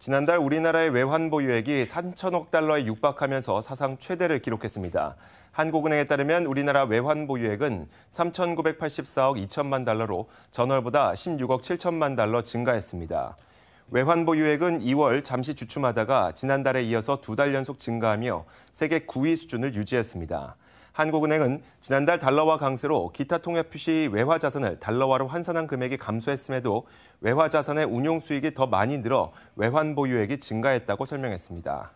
지난달 우리나라의 외환 보유액이 3천억 달러에 육박하면서 사상 최대를 기록했습니다. 한국은행에 따르면 우리나라 외환 보유액은 3,984억 2천만 달러로 전월보다 16억 7천만 달러 증가했습니다. 외환 보유액은 2월 잠시 주춤하다가 지난달에 이어서 두 달 연속 증가하며 세계 9위 수준을 유지했습니다. 한국은행은 지난달 달러화 강세로 기타 통합 표시 외화 자산을 달러화로 환산한 금액이 감소했음에도 외화 자산의 운용 수익이 더 많이 늘어 외환 보유액이 증가했다고 설명했습니다.